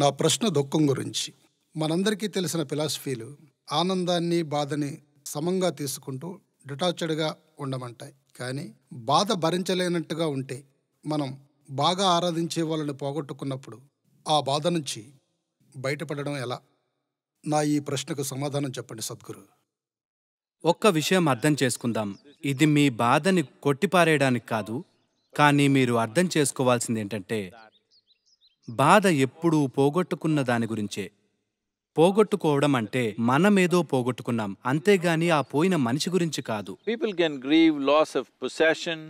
నా ప్రశ్న దుఃఖం గురించి మనందరికీ తెలిసిన ఫిలాసఫీలు ఆనందాన్ని బాధని సమంగా తీసుకుంటూ డిటాచ్డ్గా ఉండమంటాయి కానీ బాధ భరించలేనట్టుగా ఉంటే మనం బాగా ఆరాధించే వాళ్ళని పోగొట్టుకున్నప్పుడు ఆ బాధ నుంచి బయటపడడం ఎలా నా ఈ ప్రశ్నకు సమాధానం చెప్పండి సద్గురు ఒక్క విషయం అర్థం చేసుకుందాం ఇది మీ బాధని కొట్టిపారేయడానికి కాదు కానీ మీరు అర్థం చేసుకోవాల్సింది ఏంటంటే బాధ ఎప్పుడూ పోగొట్టుకున్న దాని గురించే పోగొట్టుకోవడం అంటే మనమేదో పోగొట్టుకున్నాం అంతేగాని ఆ పోయిన మనిషి గురించి కాదు people can grieve loss of possession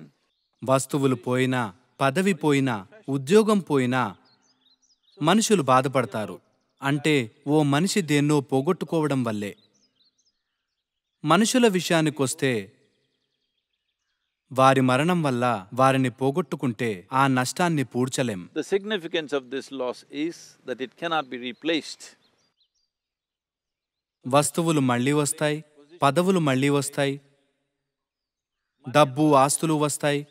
వస్తువులు పోయినా పదవి పోయినా ఉద్యోగం పోయినా మనుషులు బాధపడతారు అంటే ఓ మనిషి దేన్నో పోగొట్టుకోవడం వల్లే మనుషుల విషయానికొస్తే వారి మరణం వల్ల వారిని పోగొట్టుకుంటే ఆ నష్టాన్ని పూడ్చలేం the significance of this loss is that it cannot be replaced వస్తువులు మళ్ళీ వస్తాయి పదవులు మళ్ళీ వస్తాయి డబ్బు ఆస్తులు వస్తాయి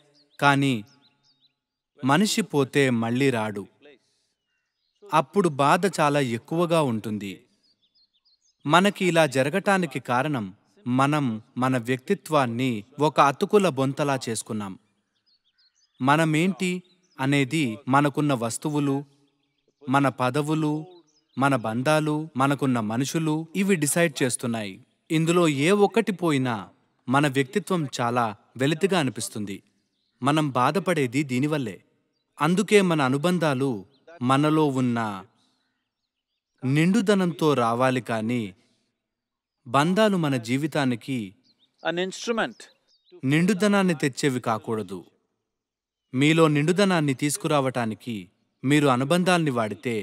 కానీ మనిషి పోతే మళ్ళీ రాడు అప్పుడు బాధ చాలా ఎక్కువగా ఉంటుంది మనకి ఇలా జరగటానికి కారణం మనం మన వ్యక్తిత్వాన్ని ఒక అతుకుల బొంతలా చేసుకున్నాం మనమేంటి అనేది మనకున్న వస్తువులు మన పదవులు మన బంధాలు మనకున్న మనుషులు ఇవి డిసైడ్ చేస్తున్నాయి ఇందులో ఏ ఒక్కటి పోయినా మన వ్యక్తిత్వం చాలా వెలితిగా అనిపిస్తుంది మనం బాధపడేది దీనివల్లే అందుకే మన అనుబంధాలు మనలో ఉన్న నిండుదనంతో రావాలి కానీ బంధాలు మన జీవితానికి నిండుదనాన్ని తెచ్చేవి కాకూడదు మీలో నిండుదనాన్ని తీసుకురావటానికి మీరు అనుబంధాల్ని వాడితే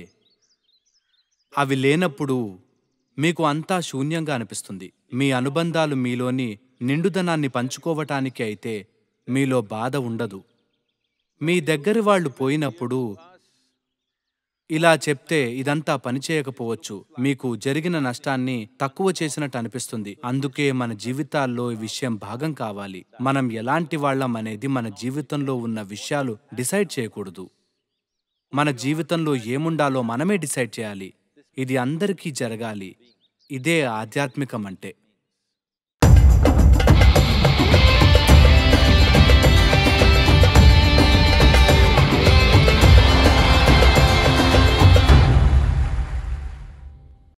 అవి లేనప్పుడు మీకు అంతా శూన్యంగా అనిపిస్తుంది మీ అనుబంధాలు మీలోని నిండుదనాన్ని పంచుకోవటానికి అయితే మీలో బాధ ఉండదు మీ దగ్గరి వాళ్ళు పోయినప్పుడు ఇలా చెప్తే ఇదంతా పనిచేయకపోవచ్చు మీకు జరిగిన నష్టాన్ని తక్కువ చేసినట్టు అనిపిస్తుంది అందుకే మన జీవితాల్లో ఈ విషయం భాగం కావాలి మనం ఎలాంటి వాళ్ళం అనేది మన జీవితంలో ఉన్న విషయాలు డిసైడ్ చేయకూడదు మన జీవితంలో ఏముండాలో మనమే డిసైడ్ చేయాలి ఇది అందరికీ జరగాలి ఇదే ఆధ్యాత్మికం అంటే